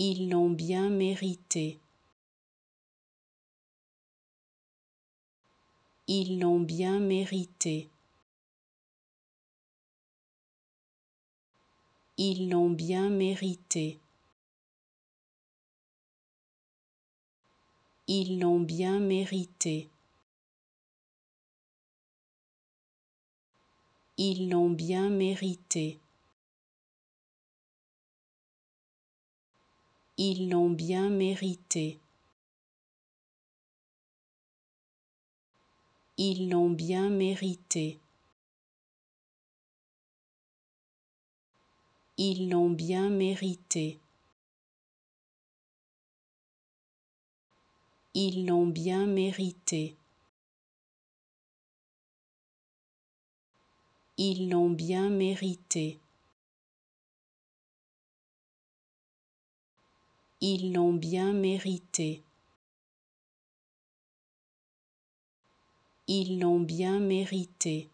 ils l'ont bien mérité. Ils l'ont bien mérité. Ils l'ont bien mérité. Ils l'ont bien mérité. Ils l'ont bien mérité. ils l'ont bien mérité. Ils l'ont bien mérité. Ils l'ont bien mérité. Ils l'ont bien mérité. Ils l'ont bien mérité. Ils l'ont bien mérité. Ils l'ont bien mérité.